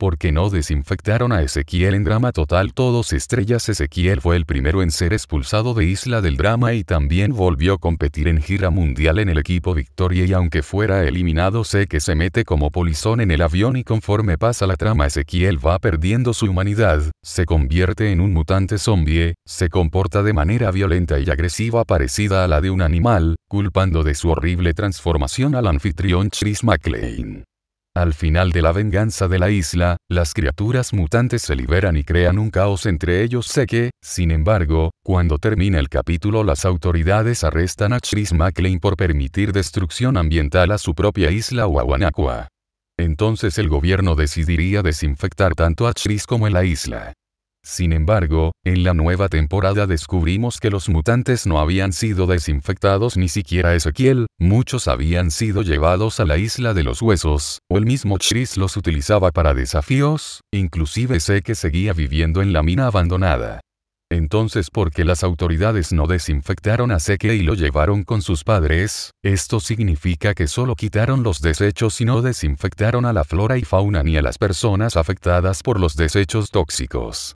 porque no desinfectaron a Ezequiel en drama total todos estrellas Ezequiel fue el primero en ser expulsado de Isla del Drama y también volvió a competir en gira mundial en el equipo Victoria y aunque fuera eliminado sé que se mete como polizón en el avión y conforme pasa la trama Ezequiel va perdiendo su humanidad, se convierte en un mutante zombie, se comporta de manera violenta y agresiva parecida a la de un animal, culpando de su horrible transformación al anfitrión Chris McLean. Al final de la venganza de la isla, las criaturas mutantes se liberan y crean un caos entre ellos. Sé que, sin embargo, cuando termina el capítulo las autoridades arrestan a Chris McLean por permitir destrucción ambiental a su propia isla Wawanakwa. Entonces el gobierno decidiría desinfectar tanto a Chris como a la isla. Sin embargo, en la nueva temporada descubrimos que los mutantes no habían sido desinfectados ni siquiera Ezequiel, muchos habían sido llevados a la isla de los huesos, o el mismo Chris los utilizaba para desafíos, inclusive sé que seguía viviendo en la mina abandonada. Entonces, ¿por qué las autoridades no desinfectaron a Ezequiel y lo llevaron con sus padres? Esto significa que solo quitaron los desechos y no desinfectaron a la flora y fauna ni a las personas afectadas por los desechos tóxicos.